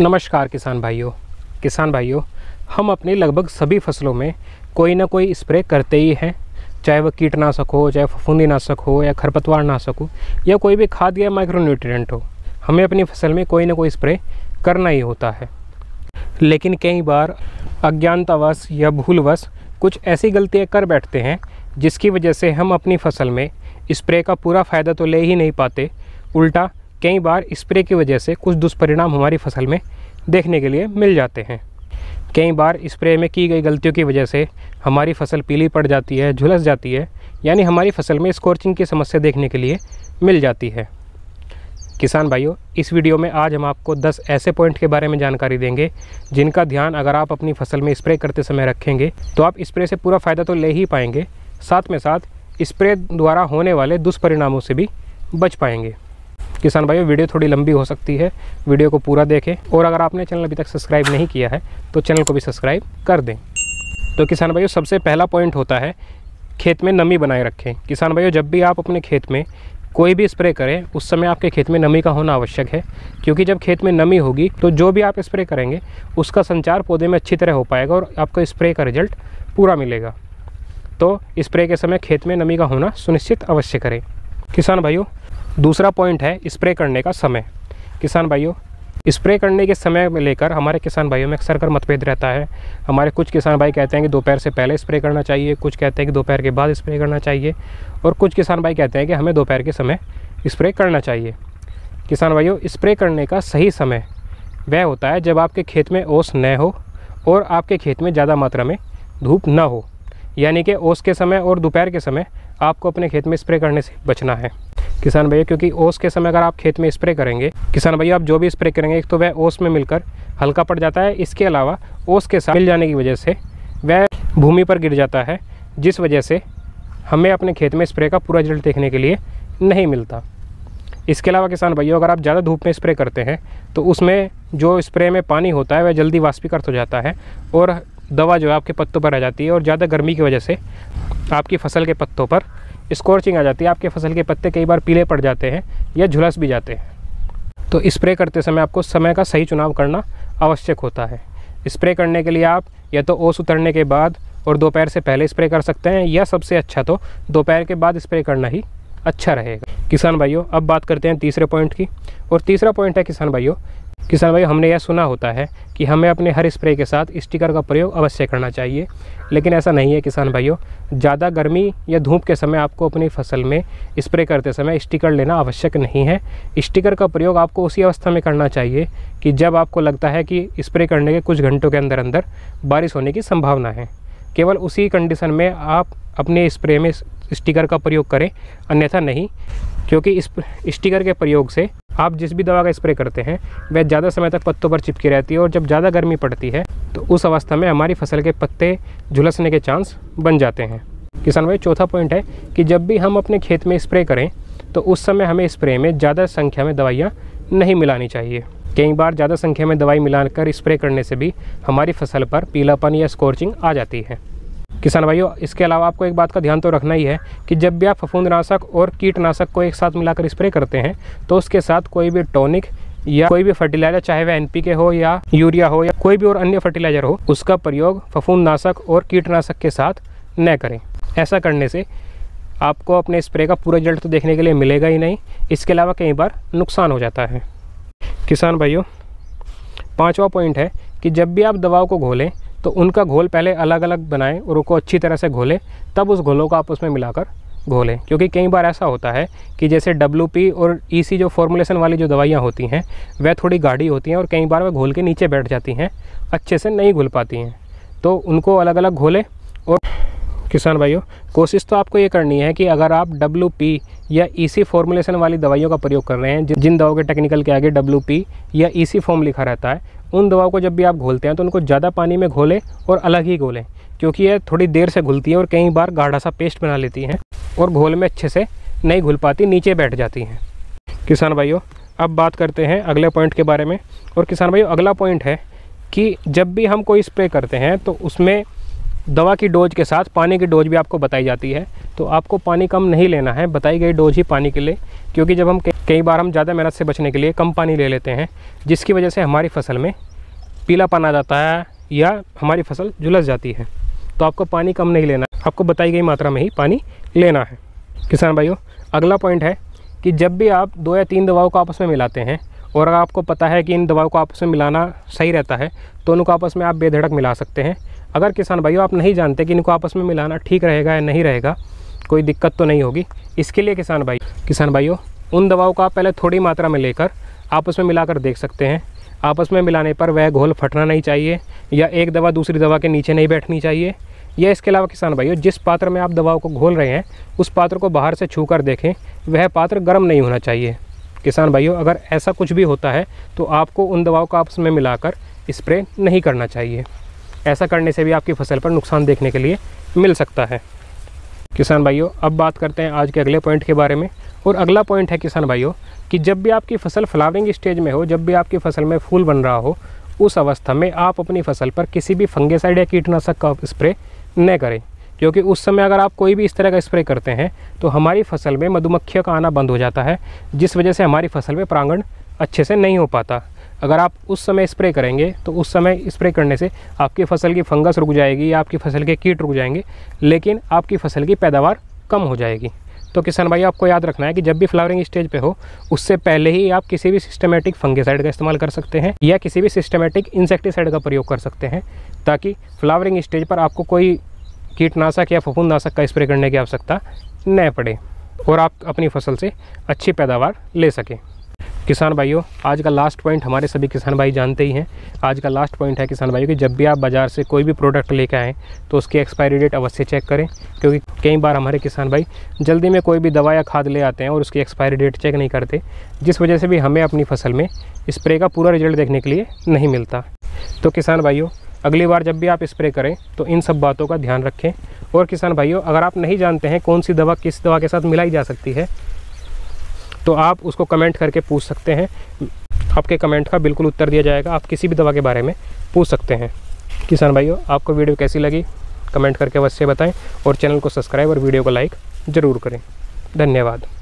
नमस्कार किसान भाइयों किसान भाइयों हम अपने लगभग सभी फसलों में कोई ना कोई स्प्रे करते ही हैं चाहे वह कीटनाशक हो चाहे फफूंदी नाशक हो या खरपतवार नाशक हो या कोई भी खाद या माइक्रोन्यूट्रिएंट हो हमें अपनी फसल में कोई ना कोई स्प्रे करना ही होता है लेकिन कई बार अज्ञानतावश या भूलवश कुछ ऐसी गलतियाँ कर बैठते हैं जिसकी वजह से हम अपनी फसल में स्प्रे का पूरा फ़ायदा तो ले ही नहीं पाते उल्टा कई बार स्प्रे की वजह से कुछ दुष्परिणाम हमारी फसल में देखने के लिए मिल जाते हैं कई बार स्प्रे में की गई गलतियों की वजह से हमारी फसल पीली पड़ जाती है झुलस जाती है यानी हमारी फसल में स्कोर्चिंग की समस्या देखने के लिए मिल जाती है किसान भाइयों इस वीडियो में आज हम आपको 10 ऐसे पॉइंट के बारे में जानकारी देंगे जिनका ध्यान अगर आप अपनी फसल में स्प्रे करते समय रखेंगे तो आप स्प्रे से पूरा फ़ायदा तो ले ही पाएंगे साथ में साथ स्प्रे द्वारा होने वाले दुष्परिणामों से भी बच पाएंगे किसान भाइयों वीडियो थोड़ी लंबी हो सकती है वीडियो को पूरा देखें और अगर आपने चैनल अभी तक सब्सक्राइब नहीं किया है तो चैनल को भी सब्सक्राइब कर दें तो किसान भाइयों सबसे पहला पॉइंट होता है खेत में नमी बनाए रखें किसान भाइयों जब भी आप अपने खेत में कोई भी स्प्रे करें उस समय आपके खेत में नमी का होना आवश्यक है क्योंकि जब खेत में नमी होगी तो जो भी आप स्प्रे करेंगे उसका संचार पौधे में अच्छी तरह हो पाएगा और आपका स्प्रे का रिजल्ट पूरा मिलेगा तो स्प्रे के समय खेत में नमी का होना सुनिश्चित अवश्य करें किसान भाइयों दूसरा पॉइंट है स्प्रे करने का समय किसान भाइयों स्प्रे करने के समय में लेकर हमारे किसान भाइयों में अक्सर कर मतभेद रहता है हमारे कुछ किसान भाई कहते हैं कि दोपहर से पहले स्प्रे करना चाहिए कुछ कहते हैं कि दोपहर के बाद स्प्रे करना चाहिए और कुछ किसान भाई कहते हैं कि हमें दोपहर के समय स्प्रे करना चाहिए किसान भाइयों स्प्रे करने का सही समय वह होता है जब आपके खेत में ओस न हो और आपके खेत में ज़्यादा मात्रा में धूप न हो यानी कि ओस के समय और दोपहर के समय आपको अपने खेत में स्प्रे करने से बचना है किसान भैया क्योंकि ओस के समय अगर आप खेत में स्प्रे करेंगे किसान भैया आप जो भी स्प्रे करेंगे एक तो वह ओस में मिलकर हल्का पड़ जाता है इसके अलावा ओस के साथ मिल जाने की वजह से वह भूमि पर गिर जाता है जिस वजह से हमें अपने खेत में स्प्रे का पूरा रिजल्ट देखने के लिए नहीं मिलता इसके अलावा किसान भाइयों अगर आप ज़्यादा धूप में स्प्रे करते हैं तो उसमें जो स्प्रे में पानी होता है वह जल्दी वाष्पीकृत हो जाता है और दवा जो है आपके पत्तों पर रह जाती है और ज़्यादा गर्मी की वजह से आपकी फसल के पत्तों पर स्कॉर्चिंग आ जाती है आपके फसल के पत्ते कई बार पीले पड़ जाते हैं या झुलस भी जाते हैं तो स्प्रे करते समय आपको समय का सही चुनाव करना आवश्यक होता है स्प्रे करने के लिए आप या तो ओस उतरने के बाद और दोपहर से पहले स्प्रे कर सकते हैं या सबसे अच्छा तो दोपहर के बाद स्प्रे करना ही अच्छा रहेगा किसान भाइयों अब बात करते हैं तीसरे पॉइंट की और तीसरा पॉइंट है किसान भाइयों किसान भाई हमने यह सुना होता है कि हमें अपने हर स्प्रे के साथ स्टिकर का प्रयोग अवश्य करना चाहिए लेकिन ऐसा नहीं है किसान भाइयों ज़्यादा गर्मी या धूप के समय आपको अपनी फसल में स्प्रे करते समय स्टिकर लेना आवश्यक नहीं है स्टिकर का प्रयोग आपको उसी अवस्था में करना चाहिए कि जब आपको लगता है कि स्प्रे करने के कुछ घंटों के अंदर अंदर बारिश होने की संभावना है केवल उसी कंडीशन में आप अपने स्प्रे में स्टिकर का प्रयोग करें अन्यथा नहीं क्योंकि इस स्टिकर के प्रयोग से आप जिस भी दवा का स्प्रे करते हैं वह ज़्यादा समय तक पत्तों पर चिपकी रहती है और जब ज़्यादा गर्मी पड़ती है तो उस अवस्था में हमारी फसल के पत्ते झुलसने के चांस बन जाते हैं किसान भाई चौथा पॉइंट है कि जब भी हम अपने खेत में स्प्रे करें तो उस समय हमें स्प्रे में ज़्यादा संख्या में दवाइयाँ नहीं मिलानी चाहिए कई बार ज़्यादा संख्या में दवाई मिलाकर स्प्रे करने से भी हमारी फसल पर पीलापन या स्कोर्चिंग आ जाती है किसान भाइयों इसके अलावा आपको एक बात का ध्यान तो रखना ही है कि जब भी आप फफूंदनाशक और कीटनाशक को एक साथ मिलाकर स्प्रे करते हैं तो उसके साथ कोई भी टॉनिक या कोई भी फर्टिलाइजर चाहे वह एन हो या यूरिया हो या कोई भी और अन्य फर्टिलाइजर हो उसका प्रयोग फफूंदनाशक और कीटनाशक के साथ न करें ऐसा करने से आपको अपने स्प्रे का पूरा रिजल्ट तो देखने के लिए मिलेगा ही नहीं इसके अलावा कई बार नुकसान हो जाता है किसान भाइयों पाँचवा पॉइंट है कि जब भी आप दवाओं को घोलें तो उनका घोल पहले अलग अलग बनाएं और उनको अच्छी तरह से घोलें तब उस घोलों को आप उसमें मिलाकर घोलें क्योंकि कई बार ऐसा होता है कि जैसे डब्लू और ई e जो फॉर्मुलेशन वाली जो दवाइयाँ होती हैं वह थोड़ी गाढ़ी होती हैं और कई बार वह घोल के नीचे बैठ जाती हैं अच्छे से नहीं घुल पाती हैं तो उनको अलग अलग घोलें और किसान भाइयों कोशिश तो आपको ये करनी है कि अगर आप डब्लू या सी e फॉर्मुलेशन वाली दवाइयों का प्रयोग कर रहे हैं जिन दवाओं के टेक्निकल के आगे डब्लू या सी e फॉर्म लिखा रहता है उन दवाओं को जब भी आप घोलते हैं तो उनको ज़्यादा पानी में घोलें और अलग ही घोलें क्योंकि ये थोड़ी देर से घुलती है और कई बार गाढ़ा सा पेस्ट बना लेती हैं और घोल में अच्छे से नहीं घुल पाती नीचे बैठ जाती हैं किसान भाइयों अब बात करते हैं अगले पॉइंट के बारे में और किसान भाइयों अगला पॉइंट है कि जब भी हम कोई स्प्रे करते हैं तो उसमें दवा की डोज के साथ पानी की डोज भी आपको बताई जाती है तो आपको पानी कम नहीं लेना है बताई गई डोज ही पानी के लिए क्योंकि जब हम कई बार हम ज़्यादा मेहनत से बचने के लिए कम पानी ले लेते हैं जिसकी वजह से हमारी फसल में पीलापन आ जाता है या हमारी फसल झुलस जाती है तो आपको पानी कम नहीं लेना आपको बताई गई मात्रा में ही पानी लेना है किसान भाइयों अगला पॉइंट है कि जब भी आप दो या तीन दवाओं को आपस में मिलाते हैं और अगर आपको पता है कि इन दवाओं को आपस में मिलाना सही रहता है तो उनको आपस में आप बेधड़क मिला सकते हैं अगर किसान भाइयों आप नहीं जानते कि इनको आपस में मिलाना ठीक रहेगा या नहीं रहेगा कोई दिक्कत तो नहीं होगी इसके लिए किसान भाई किसान भाइयों उन दवाओं को आप पहले थोड़ी मात्रा में लेकर आपस में मिलाकर देख सकते हैं आपस में मिलाने पर वह घोल फटना नहीं चाहिए या एक दवा दूसरी दवा के नीचे नहीं बैठनी चाहिए या इसके अलावा किसान भाइयों जिस पात्र में आप दवाओं को घोल रहे हैं उस पात्र को बाहर से छू कर देखें वह पात्र गर्म नहीं होना चाहिए किसान भाइयों अगर ऐसा कुछ भी होता है तो आपको उन दवाओं को आपस में मिलाकर स्प्रे नहीं करना चाहिए ऐसा करने से भी आपकी फसल पर नुकसान देखने के लिए मिल सकता है किसान भाइयों अब बात करते हैं आज के अगले पॉइंट के बारे में और अगला पॉइंट है किसान भाइयों कि जब भी आपकी फसल फ्लावरिंग स्टेज में हो जब भी आपकी फसल में फूल बन रहा हो उस अवस्था में आप अपनी फसल पर किसी भी फंगेसाइड या कीटनाशक का स्प्रे न करें क्योंकि उस समय अगर आप कोई भी इस तरह का स्प्रे करते हैं तो हमारी फसल में मधुमक्खियों का आना बंद हो जाता है जिस वजह से हमारी फसल में प्रांगण अच्छे से नहीं हो पाता अगर आप उस समय स्प्रे करेंगे तो उस समय स्प्रे करने से आपकी फसल की फंगस रुक जाएगी या आपकी फसल के कीट रुक जाएंगे लेकिन आपकी फसल की पैदावार कम हो जाएगी तो किसान भाई आपको याद रखना है कि जब भी फ्लावरिंग स्टेज पे हो उससे पहले ही आप किसी भी सिस्टमेटिक फंगीसाइड का इस्तेमाल कर सकते हैं या किसी भी सिस्टमेटिक इंसेक्टिसाइड का प्रयोग कर सकते हैं ताकि फ्लावरिंग स्टेज पर आपको कोई कीटनाशक या फफूंदनाशक का स्प्रे करने की आवश्यकता न पड़े और आप अपनी फसल से अच्छी पैदावार ले सकें किसान भाइयों आज का लास्ट पॉइंट हमारे सभी किसान भाई जानते ही हैं आज का लास्ट पॉइंट है किसान भाइयों कि जब भी आप बाज़ार से कोई भी प्रोडक्ट लेकर आएँ तो उसकी एक्सपायरी डेट अवश्य चेक करें क्योंकि कई बार हमारे किसान भाई जल्दी में कोई भी दवा या खाद ले आते हैं और उसकी एक्सपायरी डेट चेक नहीं करते जिस वजह से भी हमें अपनी फसल में स्प्रे का पूरा रिजल्ट देखने के लिए नहीं मिलता तो किसान भाइयों अगली बार जब भी आप स्प्रे करें तो इन सब बातों का ध्यान रखें और किसान भाइयों अगर आप नहीं जानते हैं कौन सी दवा किस दवा के साथ मिलाई जा सकती है तो आप उसको कमेंट करके पूछ सकते हैं आपके कमेंट का बिल्कुल उत्तर दिया जाएगा आप किसी भी दवा के बारे में पूछ सकते हैं किसान भाइयों आपको वीडियो कैसी लगी कमेंट करके अवश्य बताएं और चैनल को सब्सक्राइब और वीडियो को लाइक ज़रूर करें धन्यवाद